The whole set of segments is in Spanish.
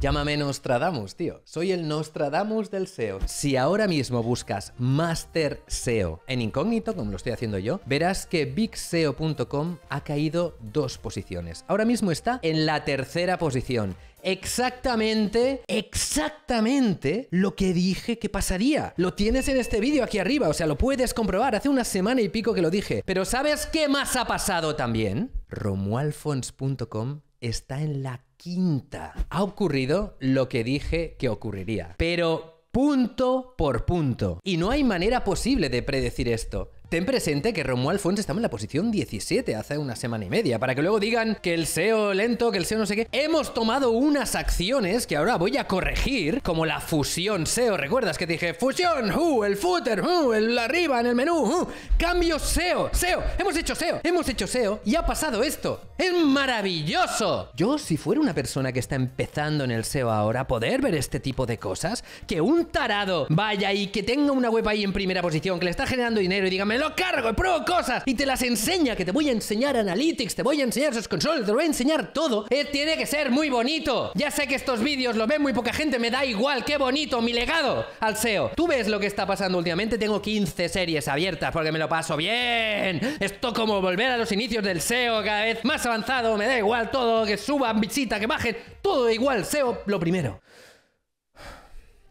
Llámame Nostradamus, tío. Soy el Nostradamus del SEO. Si ahora mismo buscas Master SEO en incógnito, como lo estoy haciendo yo, verás que bigseo.com ha caído dos posiciones. Ahora mismo está en la tercera posición exactamente, exactamente lo que dije que pasaría. Lo tienes en este vídeo aquí arriba, o sea, lo puedes comprobar. Hace una semana y pico que lo dije. Pero ¿sabes qué más ha pasado también? Romualfons.com está en la quinta. Ha ocurrido lo que dije que ocurriría, pero punto por punto. Y no hay manera posible de predecir esto. Ten presente que Romuald Fuentes estaba en la posición 17 hace una semana y media, para que luego digan que el SEO lento, que el SEO no sé qué. Hemos tomado unas acciones que ahora voy a corregir, como la fusión SEO. ¿Recuerdas que dije fusión, uh, el footer, uh, el arriba en el menú, uh, cambio SEO, SEO, hemos hecho SEO, hemos hecho SEO y ha pasado esto. ¡Es maravilloso! Yo, si fuera una persona que está empezando en el SEO ahora, poder ver este tipo de cosas, que un tarado vaya y que tenga una web ahí en primera posición, que le está generando dinero y dígame, lo cargo y pruebo cosas y te las enseña, que te voy a enseñar Analytics, te voy a enseñar sus consoles, te voy a enseñar todo, eh, tiene que ser muy bonito. Ya sé que estos vídeos los ven muy poca gente, me da igual, qué bonito, mi legado al SEO. Tú ves lo que está pasando últimamente, tengo 15 series abiertas porque me lo paso bien. Esto como volver a los inicios del SEO cada vez más avanzado, me da igual todo, que suban, visita, que bajen, todo igual, SEO lo primero.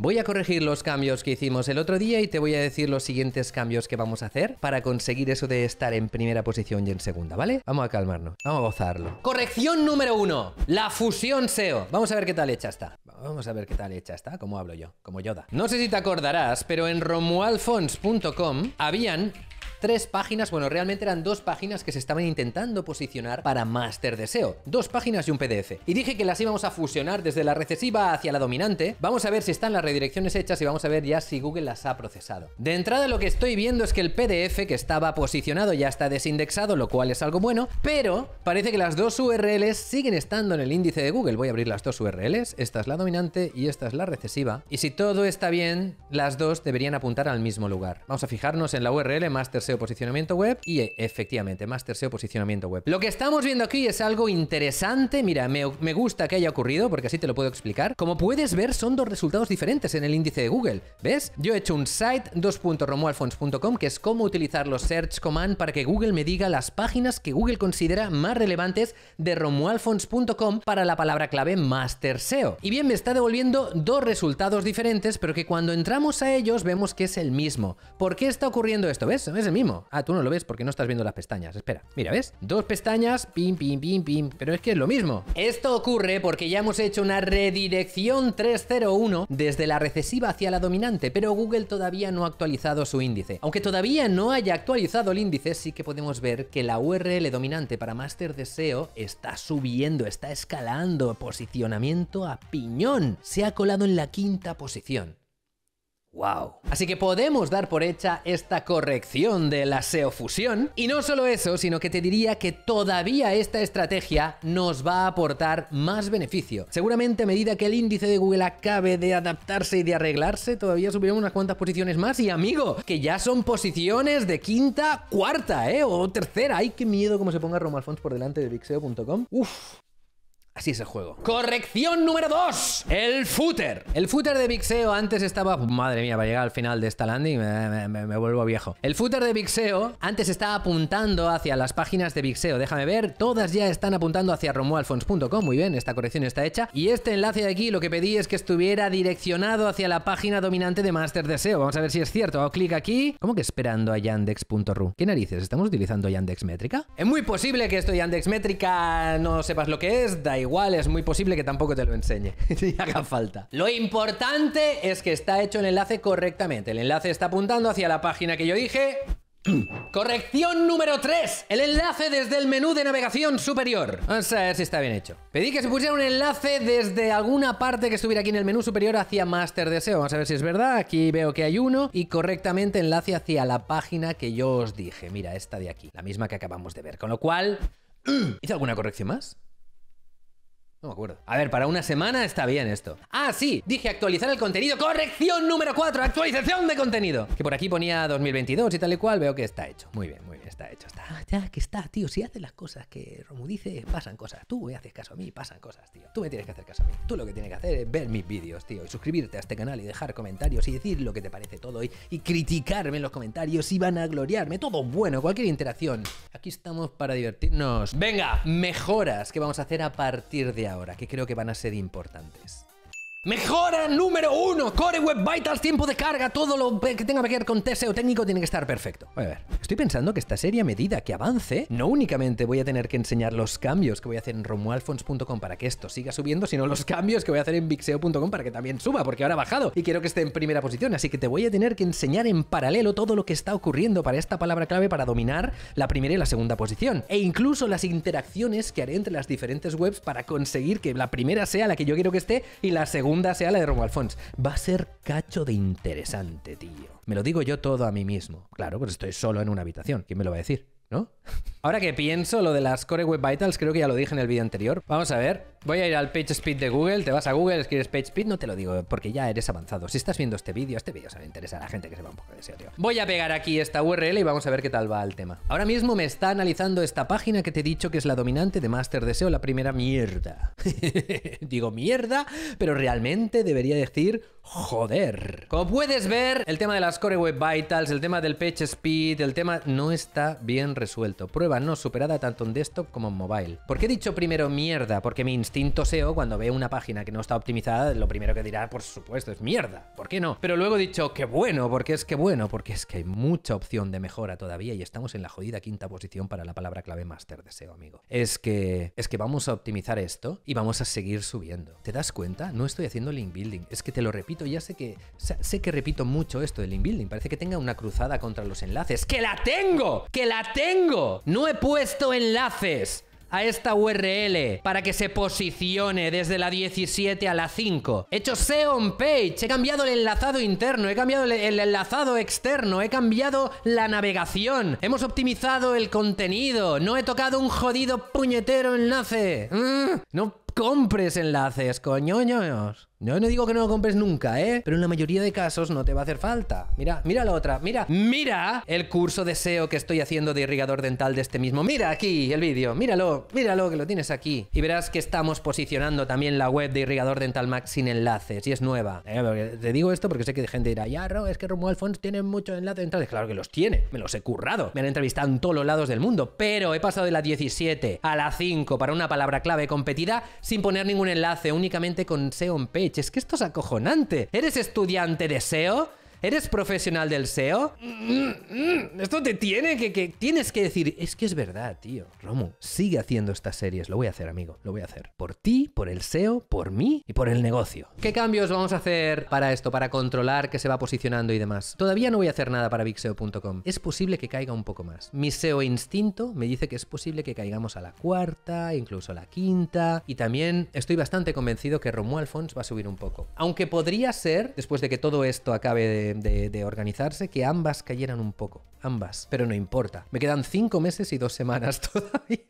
Voy a corregir los cambios que hicimos el otro día y te voy a decir los siguientes cambios que vamos a hacer para conseguir eso de estar en primera posición y en segunda, ¿vale? Vamos a calmarnos, vamos a gozarlo. Corrección número uno, la fusión SEO. Vamos a ver qué tal hecha está. Vamos a ver qué tal hecha está, como hablo yo, como Yoda. No sé si te acordarás, pero en romualfons.com habían tres páginas, bueno, realmente eran dos páginas que se estaban intentando posicionar para Master deseo Dos páginas y un PDF. Y dije que las íbamos a fusionar desde la recesiva hacia la dominante. Vamos a ver si están las redirecciones hechas y vamos a ver ya si Google las ha procesado. De entrada lo que estoy viendo es que el PDF que estaba posicionado ya está desindexado, lo cual es algo bueno, pero parece que las dos URLs siguen estando en el índice de Google. Voy a abrir las dos URLs, esta es la dominante y esta es la recesiva. Y si todo está bien, las dos deberían apuntar al mismo lugar. Vamos a fijarnos en la URL master posicionamiento web y eh, efectivamente Master SEO posicionamiento web. Lo que estamos viendo aquí es algo interesante. Mira, me, gusta que haya ocurrido porque así te lo puedo explicar. Como puedes ver, son dos resultados diferentes en el índice de Google. ¿Ves? Yo he hecho un site, 2.romualfons.com que es cómo utilizar los search command para que Google me diga las páginas que Google considera más relevantes de romualfons.com para la palabra clave Master SEO. Y bien, me está devolviendo dos resultados diferentes, pero que cuando entramos a ellos vemos que es el mismo. ¿Por qué está ocurriendo esto? ¿Ves? Es el Ah, tú no lo ves porque no estás viendo las pestañas. Espera, mira, ¿ves? Dos pestañas, pim, pim, pim, pim. Pero es que es lo mismo. Esto ocurre porque ya hemos hecho una redirección 301 desde la recesiva hacia la dominante, pero Google todavía no ha actualizado su índice. Aunque todavía no haya actualizado el índice, sí que podemos ver que la URL dominante para Master deseo está subiendo, está escalando, posicionamiento a piñón. Se ha colado en la quinta posición. ¡Wow! Así que podemos dar por hecha esta corrección de la SEO fusión. Y no solo eso, sino que te diría que todavía esta estrategia nos va a aportar más beneficio. Seguramente a medida que el índice de Google acabe de adaptarse y de arreglarse, todavía subiremos unas cuantas posiciones más. Y amigo, que ya son posiciones de quinta, cuarta, ¿eh? O tercera. ¡Ay, qué miedo como se ponga Romalfons por delante de BigSEO.com. ¡Uf! Así es el juego. Corrección número 2. El footer. El footer de Vixeo antes estaba... Madre mía, para llegar al final de esta landing me, vuelvo viejo. El footer de Vixeo antes estaba apuntando hacia las páginas de Vixeo. Déjame ver. Todas ya están apuntando hacia romualfons.com. Muy bien, esta corrección está hecha. Y este enlace de aquí lo que pedí es que estuviera direccionado hacia la página dominante de Master Deseo. Vamos a ver si es cierto. Hago clic aquí. ¿Cómo que esperando a yandex.ru? ¿Qué narices? ¿Estamos utilizando Yandex Métrica? Es muy posible que esto Yandex Métrica no sepas lo que es. Da igual igual es muy posible que tampoco te lo enseñe, Si haga falta. Lo importante es que está hecho el enlace correctamente. El enlace está apuntando hacia la página que yo dije. Corrección número 3. El enlace desde el menú de navegación superior. Vamos a ver si está bien hecho. Pedí que se pusiera un enlace desde alguna parte que estuviera aquí en el menú superior hacia Master Deseo. Vamos a ver si es verdad. Aquí veo que hay uno. Y correctamente enlace hacia la página que yo os dije. Mira, esta de aquí. La misma que acabamos de ver. Con lo cual... ¿Hice alguna corrección más? No me acuerdo. A ver, para una semana está bien esto. Ah, sí, dije actualizar el contenido. Corrección número 4, actualización de contenido. Que por aquí ponía 2022 y tal y cual, veo que está hecho. Muy bien, muy bien, está hecho. Está, ah, ya que está, tío. Si haces las cosas que Romu dice, pasan cosas. Tú me haces caso a mí, pasan cosas, tío. Tú me tienes que hacer caso a mí. Tú lo que tienes que hacer es ver mis vídeos, tío. Y suscribirte a este canal y dejar comentarios y decir lo que te parece todo. Y, y criticarme en los comentarios y van a gloriarme. Todo bueno, cualquier interacción. Aquí estamos para divertirnos. Venga, mejoras que vamos a hacer a partir de ahora, que creo que van a ser importantes. Mejora número uno, Core Web Vitals, tiempo de carga, todo lo que tenga que ver con SEO técnico tiene que estar perfecto. a ver, estoy pensando que esta serie a medida que avance, no únicamente voy a tener que enseñar los cambios que voy a hacer en romualfons.com para que esto siga subiendo, sino los cambios que voy a hacer en bixeo.com para que también suba, porque ahora ha bajado y quiero que esté en primera posición, así que te voy a tener que enseñar en paralelo todo lo que está ocurriendo para esta palabra clave para dominar la primera y la segunda posición, e incluso las interacciones que haré entre las diferentes webs para conseguir que la primera sea la que yo quiero que esté y la segunda sea la de Romuald Fons. Va a ser cacho de interesante, tío. Me lo digo yo todo a mí mismo. Claro, pues estoy solo en una habitación. ¿Quién me lo va a decir? ¿No? Ahora que pienso lo de las Core Web Vitals, creo que ya lo dije en el vídeo anterior. Vamos a ver. Voy a ir al PageSpeed de Google, te vas a Google, escribes PageSpeed, no te lo digo porque ya eres avanzado. Si estás viendo este vídeo, este vídeo se me interesa a la gente que se va un poco de tío Voy a pegar aquí esta URL y vamos a ver qué tal va el tema. Ahora mismo me está analizando esta página que te he dicho que es la dominante de Master Deseo, la primera mierda. digo mierda, pero realmente debería decir joder. Como puedes ver, el tema de las Core Web Vitals, el tema del PageSpeed el tema no está bien resuelto. Prueba no superada tanto en desktop como en mobile. ¿Por qué he dicho primero mierda? Porque me instinto SEO, cuando ve una página que no está optimizada, lo primero que dirá, por supuesto, es mierda. ¿Por qué no? Pero luego he dicho, qué bueno, porque es que bueno, porque es que hay mucha opción de mejora todavía y estamos en la jodida quinta posición para la palabra clave máster de SEO, amigo. Es que, es que vamos a optimizar esto y vamos a seguir subiendo. ¿Te das cuenta? No estoy haciendo link building. Es que te lo repito, ya sé que, sé que repito mucho esto del link building. Parece que tenga una cruzada contra los enlaces. ¡Que la tengo! ¡Que la tengo! No he puesto enlaces a esta URL para que se posicione desde la 17 a la 5. He hecho SEO on page, he cambiado el enlazado interno, he cambiado el enlazado externo, he cambiado la navegación, hemos optimizado el contenido, no he tocado un jodido puñetero enlace. Mm, no compres enlaces, coñoños... no digo que no lo compres nunca, ¿eh? Pero en la mayoría de casos no te va a hacer falta. Mira, mira la otra, mira, mira el curso de SEO que estoy haciendo de irrigador dental de este mismo. Mira aquí el vídeo, míralo, míralo que lo tienes aquí. Y verás que estamos posicionando también la web de irrigador dental max sin enlaces y es nueva. Eh, te digo esto porque sé que gente dirá, ya, es que Romuald Fons tiene muchos enlaces dentales. Claro que los tiene, me los he currado. Me han entrevistado en todos los lados del mundo, pero he pasado de la 17 a la 5 para una palabra clave competida sin poner ningún enlace, únicamente con SEO on page. Es que esto es acojonante. ¿Eres estudiante de SEO? ¿Eres profesional del SEO? Esto te tiene que, Tienes que decir, es que es verdad, tío. Romo, sigue haciendo estas series. Lo voy a hacer, amigo. Lo voy a hacer. Por ti, por el SEO, por mí y por el negocio. ¿Qué cambios vamos a hacer para esto? Para controlar que se va posicionando y demás. Todavía no voy a hacer nada para bigseo.com. Es posible que caiga un poco más. Mi SEO instinto me dice que es posible que caigamos a la cuarta, incluso a la quinta. Y también estoy bastante convencido que Romo Alfons va a subir un poco. Aunque podría ser, después de que todo esto acabe de de, organizarse que ambas cayeran un poco. Ambas, pero no importa. Me quedan cinco meses y dos semanas todavía.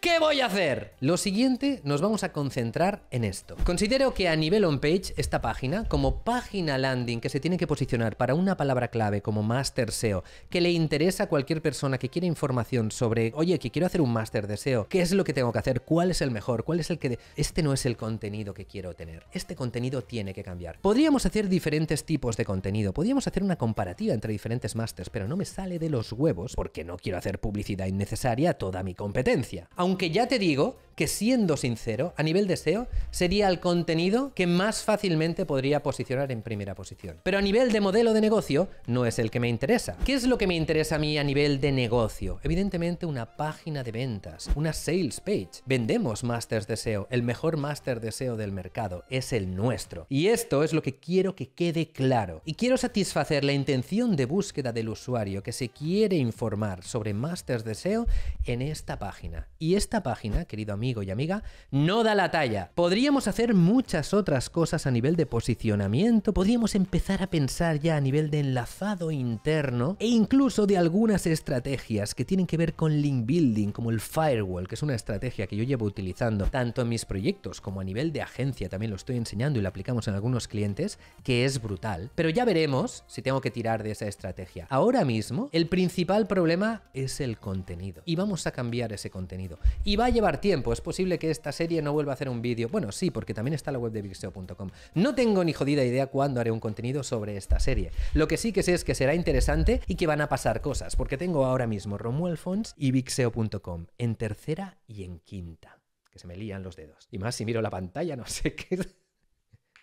¿Qué voy a hacer? Lo siguiente, nos vamos a concentrar en esto. Considero que a nivel on-page, esta página, como página landing que se tiene que posicionar para una palabra clave como Master SEO, que le interesa a cualquier persona que quiere información sobre, oye, que quiero hacer un máster de SEO, ¿qué es lo que tengo que hacer? ¿Cuál es el mejor? ¿Cuál es el que... Este no es el contenido que quiero tener. Este contenido tiene que cambiar. Podríamos hacer diferentes tipos de contenido, podríamos hacer una comparativa entre diferentes Masters, pero no me sale de los huevos porque no quiero hacer publicidad innecesaria a toda mi competencia. Aunque ya te digo que siendo sincero, a nivel de SEO, sería el contenido que más fácilmente podría posicionar en primera posición. Pero a nivel de modelo de negocio, no es el que me interesa. ¿Qué es lo que me interesa a mí a nivel de negocio? Evidentemente una página de ventas, una sales page. Vendemos masters de SEO, el mejor máster de SEO del mercado, es el nuestro. Y esto es lo que quiero que quede claro. Y quiero satisfacer la intención de búsqueda del usuario que se quiere informar sobre masters de SEO en esta página. Y esta página, querido amigo, y amiga, no da la talla. Podríamos hacer muchas otras cosas a nivel de posicionamiento, podríamos empezar a pensar ya a nivel de enlazado interno e incluso de algunas estrategias que tienen que ver con link building, como el firewall, que es una estrategia que yo llevo utilizando tanto en mis proyectos como a nivel de agencia, también lo estoy enseñando y lo aplicamos en algunos clientes, que es brutal. Pero ya veremos si tengo que tirar de esa estrategia. Ahora mismo, el principal problema es el contenido y vamos a cambiar ese contenido. Y va a llevar tiempo, es posible que esta serie no vuelva a hacer un vídeo. Bueno, sí, porque también está la web de vixeo.com. No tengo ni jodida idea cuándo haré un contenido sobre esta serie. Lo que sí que sé es que será interesante y que van a pasar cosas, porque tengo ahora mismo Romuald Fons y vixeo.com en tercera y en quinta. Que se me lían los dedos. Y más si miro la pantalla, no sé qué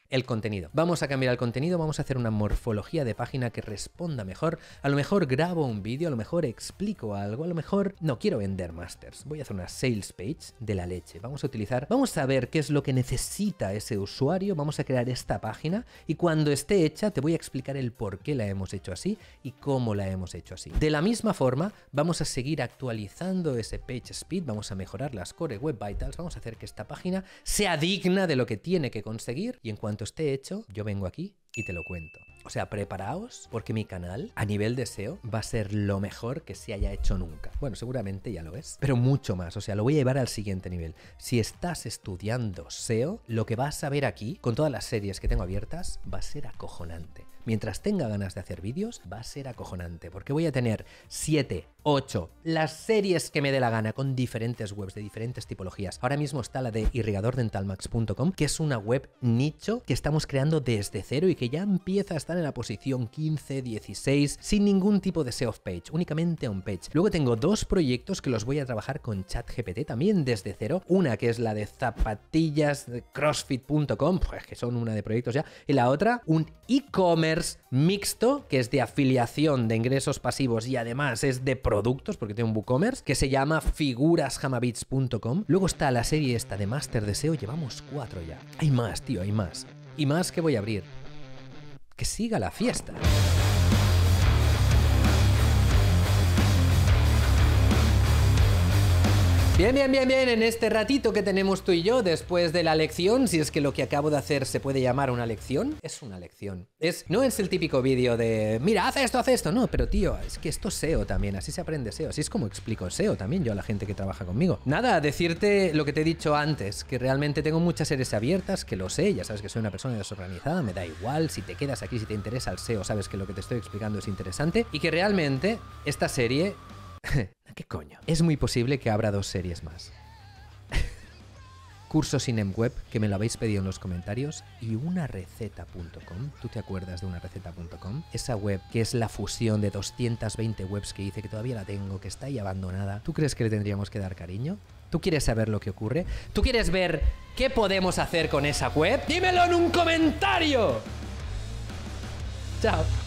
el contenido. Vamos a cambiar el contenido, vamos a hacer una morfología de página que responda mejor. A lo mejor grabo un vídeo, a lo mejor explico algo, a lo mejor no quiero vender masters. Voy a hacer una sales page de la leche. Vamos a utilizar, vamos a ver qué es lo que necesita ese usuario, vamos a crear esta página y cuando esté hecha te voy a explicar el por qué la hemos hecho así y cómo la hemos hecho así. De la misma forma, vamos a seguir actualizando ese page speed, vamos a mejorar las core web vitals, vamos a hacer que esta página sea digna de lo que tiene que conseguir y en cuanto cuanto esté hecho, yo vengo aquí y te lo cuento. O sea, preparaos porque mi canal a nivel de SEO va a ser lo mejor que se haya hecho nunca. Bueno, seguramente ya lo es, pero mucho más. O sea, lo voy a llevar al siguiente nivel. Si estás estudiando SEO, lo que vas a ver aquí, con todas las series que tengo abiertas, va a ser acojonante mientras tenga ganas de hacer vídeos, va a ser acojonante, porque voy a tener 7, 8, las series que me dé la gana con diferentes webs de diferentes tipologías. Ahora mismo está la de irrigadordentalmax.com, que es una web nicho que estamos creando desde cero y que ya empieza a estar en la posición 15, 16, sin ningún tipo de SEO page, únicamente on page. Luego tengo dos proyectos que los voy a trabajar con ChatGPT también desde cero. Una que es la de zapatillas crossfit.com, pues que son una de proyectos ya, y la otra un e-commerce mixto, que es de afiliación de ingresos pasivos y además es de productos, porque tiene un WooCommerce, que se llama figurasjamabits.com. Luego está la serie esta de Master Deseo, llevamos cuatro ya. Hay más, tío, hay más. Y más que voy a abrir. Que siga la fiesta. Bien, bien, bien, bien, en este ratito que tenemos tú y yo después de la lección, si es que lo que acabo de hacer se puede llamar una lección, es una lección. Es, no es el típico vídeo de, mira, haz esto, haz esto, no, pero tío, es que esto es SEO también, así se aprende SEO, así es como explico SEO también yo a la gente que trabaja conmigo. Nada, decirte lo que te he dicho antes, que realmente tengo muchas series abiertas, que lo sé, ya sabes que soy una persona desorganizada, me da igual, si te quedas aquí, si te interesa el SEO, sabes que lo que te estoy explicando es interesante, y que realmente esta serie ¿Qué coño? Es muy posible que abra dos series más. Curso sin web que me lo habéis pedido en los comentarios, y una receta.com. ¿Tú te acuerdas de una receta.com? Esa web que es la fusión de 220 webs que hice, que todavía la tengo, que está ahí abandonada. ¿Tú crees que le tendríamos que dar cariño? ¿Tú quieres saber lo que ocurre? ¿Tú quieres ver qué podemos hacer con esa web? ¡Dímelo en un comentario! Chao.